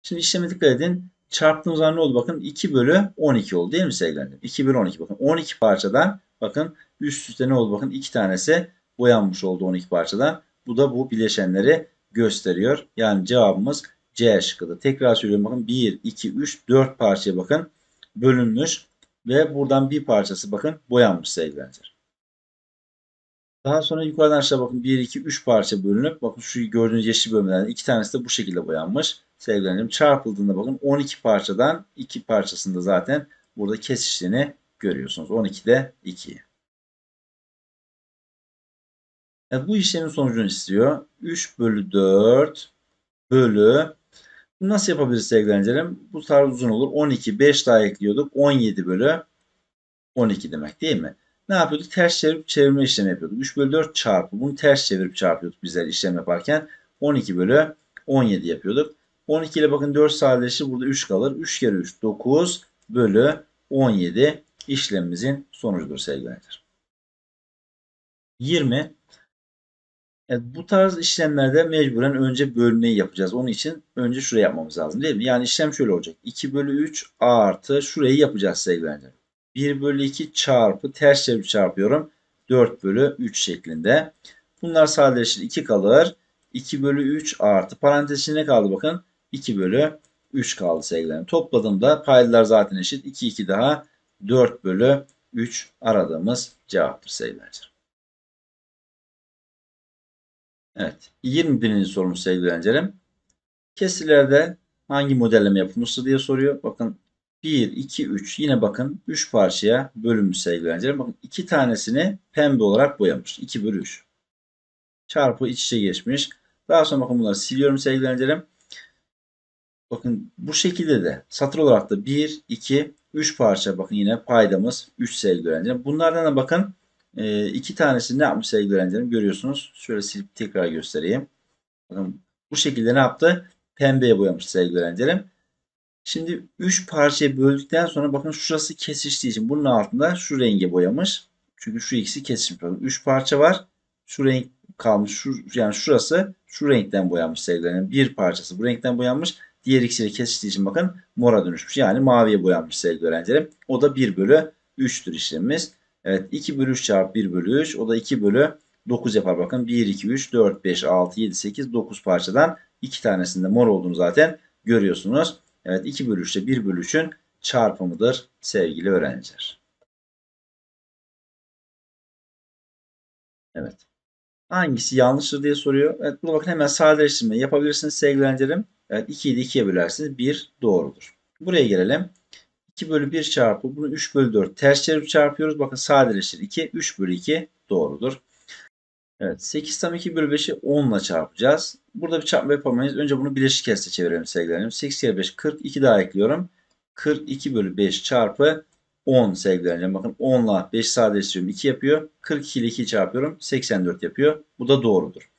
Şimdi işleme dikkat edin çarptığımız zaman ne oldu? Bakın 2 bölü 12 oldu değil mi sevgilerim? 2 bölü 12 bakın 12 parçadan bakın üst üste ne oldu? Bakın 2 tanesi boyanmış oldu 12 parçadan. Bu da bu bileşenleri gösteriyor. Yani cevabımız C şıkkıdır. Tekrar söylüyorum bakın 1, 2, 3, 4 parçaya bakın bölünmüş ve buradan bir parçası bakın boyanmış sevgilenler. Daha sonra yukarıdan aşağı bakın 1, 2, 3 parça bölünüp bakın şu gördüğünüz yeşil bölümlerden iki tanesi de bu şekilde boyanmış sevgilerim çarpıldığında bakın 12 parçadan 2 parçasında zaten burada kesiştiğini görüyorsunuz. 12'de 2. Evet, bu işlemin sonucunu istiyor. 3 bölü 4 bölü bunu nasıl yapabiliriz sevgilerim? Bu tarz uzun olur. 12, 5 daha ekliyorduk. 17 bölü 12 demek değil mi? Ne yapıyorduk? Ters çevirip çevirme işlemi yapıyorduk. 3 bölü 4 çarpı. Bunu ters çevirip çarpıyorduk bizler işlem yaparken. 12 bölü 17 yapıyorduk. 12 ile bakın 4 sadeleşir. Burada 3 kalır. 3 kere 3 9 bölü 17 işlemimizin sonucudur sevgili arkadaşlar. 20. Evet, bu tarz işlemlerde mecburen önce bölmeyi yapacağız. Onun için önce şurayı yapmamız lazım değil mi? Yani işlem şöyle olacak. 2 bölü 3 artı şurayı yapacağız sevgili arkadaşlar. 1 bölü 2 çarpı ters çevir çarpıyorum. 4 bölü 3 şeklinde. Bunlar sadeleşir 2 kalır. 2 bölü 3 artı parantez içinde kaldı bakın. 2 bölü 3 kaldı sevgilerim. Topladığımda paydalar zaten eşit. 2 2 daha 4 bölü 3 aradığımız cevaptır sevgilerim. Evet. 21. sorumuz sevgili öğrencilerim. Kesirlerde hangi modelleme yapılmıştır diye soruyor. Bakın 1, 2, 3 yine bakın 3 parçaya bölünmüş sevgili öğrencilerim. Bakın 2 tanesini pembe olarak boyamış. 2 bölü 3. Çarpı iç içe geçmiş. Daha sonra bakın bunları siliyorum sevgili öğrencilerim. Bakın bu şekilde de satır olarak da 1, 2, 3 parça bakın yine paydamız 3 sevgili öğrencilerim. Bunlardan da bakın e, iki tanesini ne yapmış sevgili öğrencilerim görüyorsunuz. Şöyle silip tekrar göstereyim. Bakın bu şekilde ne yaptı? Pembeye boyamış sevgili öğrencilerim. Şimdi 3 parçaya böldükten sonra bakın şurası kesiştiği için bunun altında şu renge boyamış. Çünkü şu ikisi kesişmiş. Bakın 3 parça var. Şu renk kalmış. Şu, yani şurası şu renkten boyanmış sevgili öğrencilerim. Bir parçası bu renkten boyanmış. Diğer ikisini kesiştiği için bakın mora dönüşmüş. Yani maviye boyanmış sevgili öğrencilerim. O da 1 bölü 3'tür işlemimiz. Evet 2 bölü 3 çarpı 1 bölü 3. O da 2 bölü 9 yapar. Bakın 1, 2, 3, 4, 5, 6, 7, 8, 9 parçadan 2 tanesinde mor olduğunu zaten görüyorsunuz. Evet 2 bölü 3 ile 1 bölü 3'ün çarpımıdır sevgili öğrenciler. Evet. Hangisi yanlıştır diye soruyor. Evet buna bakın hemen sadeleştirme yapabilirsiniz sevgili Evet 2'yi de 2'ye bölersiniz. 1 doğrudur. Buraya gelelim. 2 bölü 1 çarpı bunu 3 bölü 4 ters çevirip çarpıyoruz. Bakın sadeleştir 2. 3 bölü 2 doğrudur. Evet 8 tam 2 bölü 5'i 10 ile çarpacağız. Burada bir çarpma yapamayız. Önce bunu birleşik kese çevirelim sevgili öğrencilerim. 8 kere 5 40. daha ekliyorum. 42 bölü 5 çarpı 10 sevgili Bakın 10 ile 5 sadeleştiriyorum. 2 yapıyor. 42 ile 2 çarpıyorum. 84 yapıyor. Bu da doğrudur.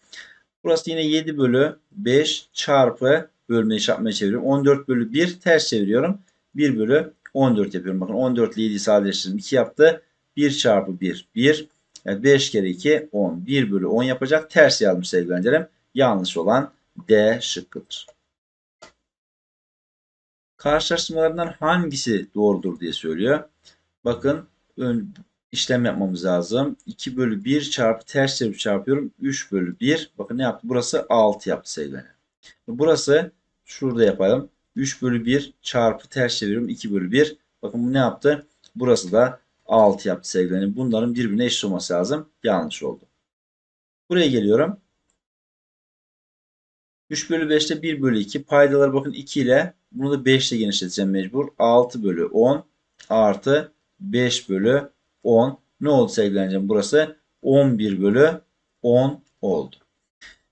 Burası yine 7 bölü 5 çarpı bölmeyi çarpmaya çeviriyorum. 14 bölü 1 ters çeviriyorum. 1 bölü 14 yapıyorum. Bakın 14 ile 7'yi sadeleştirdim. 2 yaptı. 1 çarpı 1 1. Yani 5 kere 2 10. 1 bölü 10 yapacak. Ters yazmış sevgili öğrencilerim. Yanlış olan D şıkkıdır. Karşılaştırmalarından hangisi doğrudur diye söylüyor. Bakın ön, işlem yapmamız lazım. 2 bölü 1 çarpı ters çevirip çarpıyorum. 3 bölü 1. Bakın ne yaptı? Burası 6 yaptı sayıları. Burası şurada yapalım. 3 bölü 1 çarpı ters çeviriyorum. 2 bölü 1. Bakın bu ne yaptı? Burası da 6 yaptı sevgilerim. Bunların birbirine eşit olması lazım. Yanlış oldu. Buraya geliyorum. 3 bölü 5'te 1 bölü 2. Paydalar bakın 2 ile bunu da 5 ile genişleteceğim mecbur. 6 bölü 10 artı 5 bölü 10 ne oldu sevgili öğrencim? Burası 11 bölü 10 oldu.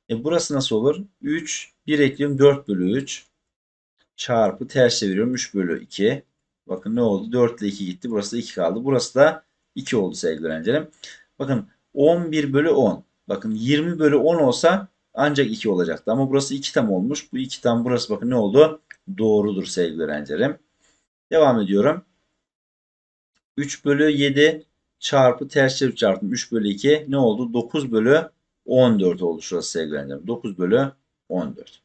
E burası nasıl olur? 3, 1 ekliyorum 4 bölü 3 çarpı ters çeviriyorum 3 bölü 2. Bakın ne oldu? 4 ile 2 gitti. Burası da 2 kaldı. Burası da 2 oldu sevgili öğrencilerim. Bakın 11 bölü 10. Bakın 20 bölü 10 olsa ancak 2 olacaktı. Ama burası 2 tam olmuş. Bu 2 tam burası bakın ne oldu? Doğrudur sevgili öğrencilerim. Devam ediyorum. 3 bölü 7 çarpı ters çevir çarptım. 3 bölü 2 ne oldu? 9 bölü 14 oldu şurası sevgili 9 bölü 14.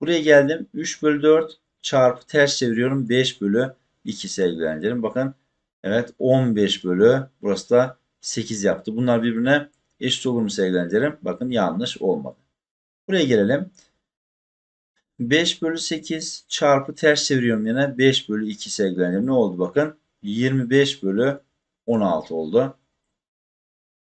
Buraya geldim. 3 bölü 4 çarpı ters çeviriyorum. 5 bölü 2 sevgili Bakın evet 15 bölü burası da 8 yaptı. Bunlar birbirine eşit olur mu sevgili Bakın yanlış olmadı. Buraya gelelim. 5 bölü 8 çarpı ters çeviriyorum yine 5 bölü 2 sevgili Ne oldu bakın? 25 bölü 16 oldu.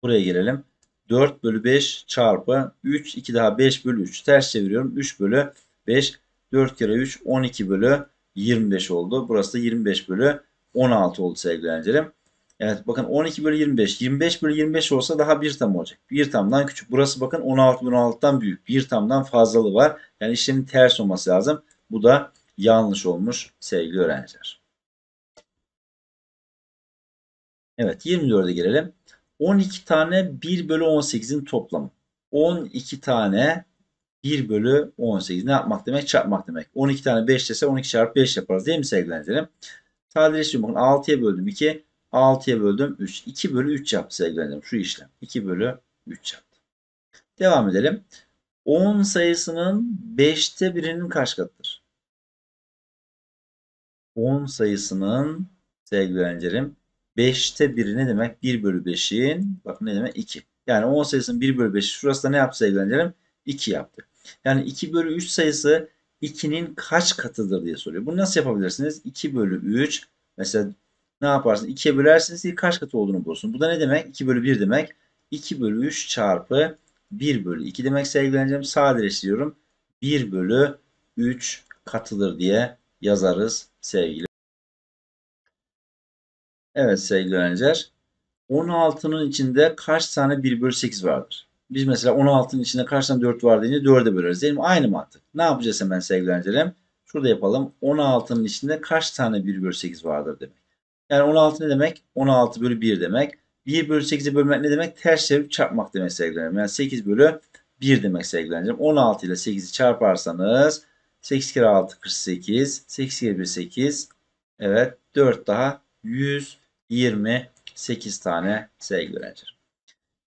Buraya gelelim. 4 bölü 5 çarpı 3. 2 daha 5 bölü 3. Ters çeviriyorum. 3 bölü 5. 4 kere 3 12 bölü 25 oldu. Burası da 25 bölü 16 oldu sevgili öğrencilerim. Evet bakın 12 bölü 25. 25 bölü 25 olsa daha bir tam olacak. Bir tamdan küçük. Burası bakın 16 bölü 16'dan büyük. Bir tamdan fazlalı var. Yani işlemin ters olması lazım. Bu da yanlış olmuş sevgili öğrenciler. Evet 24'e gelelim. 12 tane 1 bölü 18'in toplamı. 12 tane 1 bölü 18 ne yapmak demek? Çarpmak demek. 12 tane 5 dese 12 çarpı 5 yaparız değil mi sevgili öğrencilerim? Sadeleştirin bakın 6'ya böldüm 2. 6'ya böldüm 3. 2 bölü 3 yaptı sevgili öğrencilerim. Şu işlem. 2 bölü 3 yaptı. Devam edelim. 10 sayısının 5'te birinin kaç katıdır? 10 sayısının sevgili öğrencilerim 5'te 1'i ne demek? 1 bölü 5'in bakın ne demek? 2. Yani 10 sayısının 1 bölü 5'i şurası da ne yaptı sevgili öğrencilerim? 2 yaptı. Yani 2 bölü 3 sayısı 2'nin kaç katıdır diye soruyor. Bunu nasıl yapabilirsiniz? 2 bölü 3 mesela ne yaparsın? 2'ye bölersiniz ki kaç katı olduğunu bulursun. Bu da ne demek? 2 bölü 1 demek. 2 bölü 3 çarpı 1 bölü 2 demek sevgili öğrencilerim. Sadeleştiriyorum. 1 bölü 3 katıdır diye yazarız sevgili Evet sevgili öğrenciler. 16'nın içinde kaç tane 1 bölü 8 vardır? Biz mesela 16'nın içinde kaç tane 4 var deyince 4'e böleriz değil mi? Aynı mantık. Ne yapacağız hemen sevgili öğrencilerim? Şurada yapalım. 16'nın içinde kaç tane 1 bölü 8 vardır demek. Yani 16 ne demek? 16 bölü 1 demek. 1 bölü 8'i bölmek ne demek? Ters çevirip çarpmak demek sevgili öğrencilerim. Yani 8 bölü 1 demek sevgili öğrencilerim. 16 ile 8'i çarparsanız 8 kere 6 48. 8 kere 1 8. Evet 4 daha 100 28 tane sevgili öğrenciler.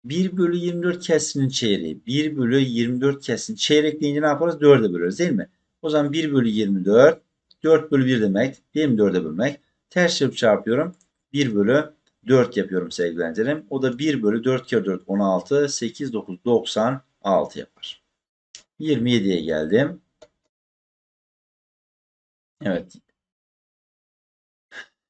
1 bölü 24 kesinin çeyreği. 1 bölü 24 kesin. Çeyrek deyince ne yaparız? 4'e bölüyoruz değil mi? O zaman 1 bölü 24. 4 bölü 1 demek. Değil mi 4'e bölmek? Ters çarpı çarpıyorum. 1 bölü 4 yapıyorum sevgili öğrencilerim. O da 1 bölü 4 kere 4 16. 8, 9, 96 yapar. 27'ye geldim. Evet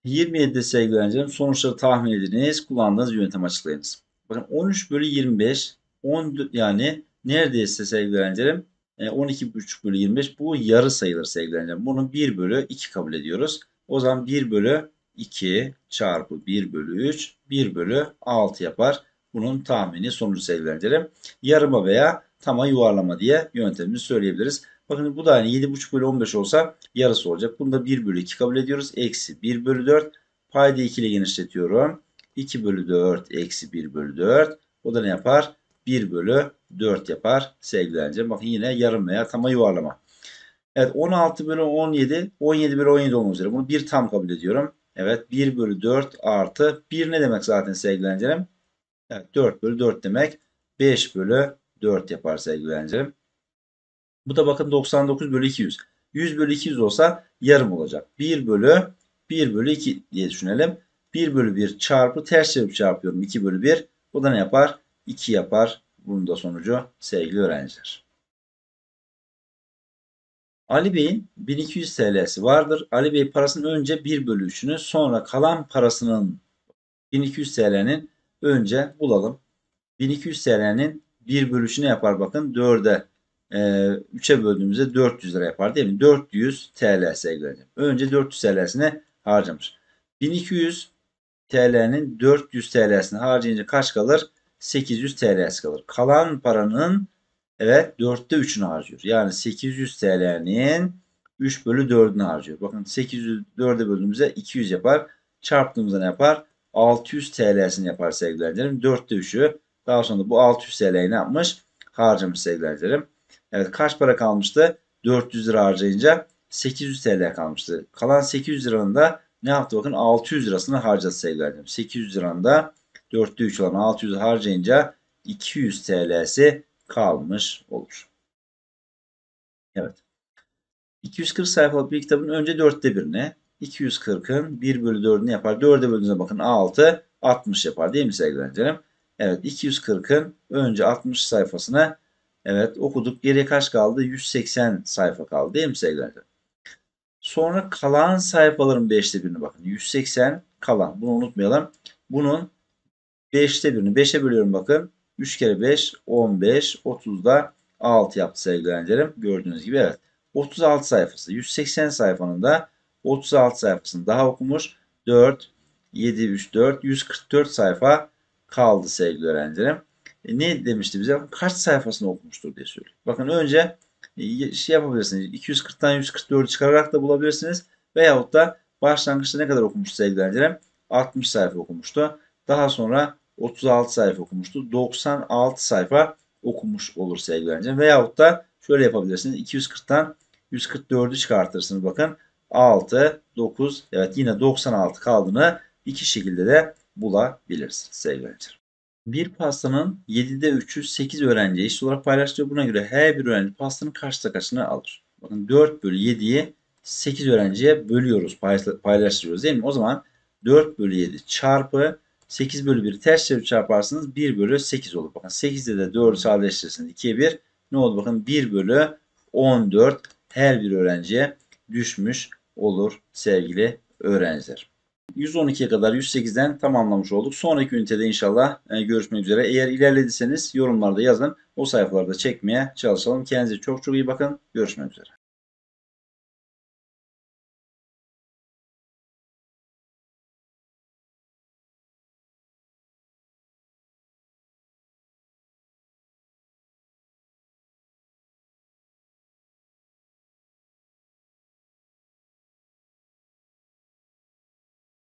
27'de sevgili öğrencilerim sonuçları tahmin ediniz. Kullandığınız yöntem açıklayınız. Bakın 13 bölü 25 10, yani neredeyse sevgili öğrencilerim 12,5 e, bölü 25 bu yarı sayılır sevgili öğrencilerim. Bunu 1 bölü 2 kabul ediyoruz. O zaman 1 bölü 2 çarpı 1 bölü 3 1 bölü 6 yapar. Bunun tahmini sonucu sevgili öğrencilerim. Yarıma veya tama yuvarlama diye yöntemimizi söyleyebiliriz. Bakın bu da hani 7,5 bölü 15 olsa yarısı olacak. Bunu da 1 bölü 2 kabul ediyoruz. Eksi 1 bölü 4. Payda 2 ile genişletiyorum. 2 bölü 4 eksi 1 bölü 4. O da ne yapar? 1 bölü 4 yapar sevgilenince. Bakın yine yarım veya tam yuvarlama. Evet 16 bölü 17. 17 bölü 17 olmak üzere. Bunu bir tam kabul ediyorum. Evet 1 bölü 4 artı 1 ne demek zaten sevgilencilerim? Evet 4 bölü 4 demek. 5 bölü 4 yapar sevgilencilerim. Bu da bakın 99 bölü 200. 100 bölü 200 olsa yarım olacak. 1 bölü 1 bölü 2 diye düşünelim. 1 bölü 1 çarpı ters çevirip çarpıyorum. 2 bölü 1. O da ne yapar? 2 yapar. Bunun da sonucu sevgili öğrenciler. Ali Bey'in 1200 TL'si vardır. Ali Bey parasının önce 1 bölü 3'ünü sonra kalan parasının 1200 TL'nin önce bulalım. 1200 TL'nin 1 bölü 3'ünü yapar bakın 4'e 3'e böldüğümüzde 400 lira yapar değil mi? 400 TL sevgili Önce 400 TL'sine harcamış. 1200 TL'nin 400 TL'sine harcayınca kaç kalır? 800 TL'si kalır. Kalan paranın evet 4'te 3'ünü harcıyor. Yani 800 TL'nin 3 bölü 4'ünü harcıyor. Bakın 800 4'e böldüğümüzde 200 yapar. Çarptığımızda ne yapar? 600 TL'sini yapar sevgili arkadaşlarım. 4'te 3'ü. Daha sonra bu 600 TL'yi ne yapmış? Harcamış sevgili Evet kaç para kalmıştı? 400 lira harcayınca 800 TL kalmıştı. Kalan 800 liranın da ne yaptı bakın 600 lirasını harcadı sevgilerim. 800 liranın da 4'te 3 olan 600 harcayınca 200 TL'si kalmış olur. Evet. 240 sayfalık bir kitabın önce 4'te 1'ini, 240'ın 1 bölü 4'ünü yapar. 4'e bölünce bakın 6, 60 yapar değil mi sevgili Evet 240'ın önce 60 sayfasına Evet okuduk. Geriye kaç kaldı? 180 sayfa kaldı değil mi sevgili Sonra kalan sayfaların 5'te birini bakın. 180 kalan. Bunu unutmayalım. Bunun 5'te birini 5'e bölüyorum bakın. 3 kere 5 15 30'da 6 yaptı sevgili öğrencilerim. Gördüğünüz gibi evet. 36 sayfası. 180 sayfanın da 36 sayfasını daha okumuş. 4 7 3 4 144 sayfa kaldı sevgili öğrencilerim. E, ne demişti bize? Kaç sayfasını okumuştur diye söylüyor. Bakın önce e, şey yapabilirsiniz. 240'tan 144'ü çıkararak da bulabilirsiniz. Veyahut da başlangıçta ne kadar okumuştu sevgili öğrencilerim? 60 sayfa okumuştu. Daha sonra 36 sayfa okumuştu. 96 sayfa okumuş olur sevgili öğrencilerim. Veyahut da şöyle yapabilirsiniz. 240'tan 144'ü çıkartırsınız. Bakın 6, 9, evet yine 96 kaldığını iki şekilde de bulabilirsiniz sevgili öğrencilerim bir pastanın 7'de 3'ü 8 öğrenci eşit olarak paylaşılıyor. Buna göre her bir öğrenci pastanın kaçta kaçını alır? Bakın 4 bölü 7'ye 8 öğrenciye bölüyoruz, paylaştırıyoruz değil mi? O zaman 4 bölü 7 çarpı 8 bölü 1'i ters çevirip çarparsanız 1 bölü 8 olur. Bakın 8'de de 4'ü sadeleştirirsiniz. 2'ye 1 ne oldu? Bakın 1 bölü 14 her bir öğrenciye düşmüş olur sevgili öğrenciler. 112'ye kadar 108'den tamamlamış olduk. Sonraki ünitede inşallah e, görüşmek üzere. Eğer ilerlediyseniz yorumlarda yazın. O sayfalarda çekmeye çalışalım. Kendinize çok çok iyi bakın. Görüşmek üzere.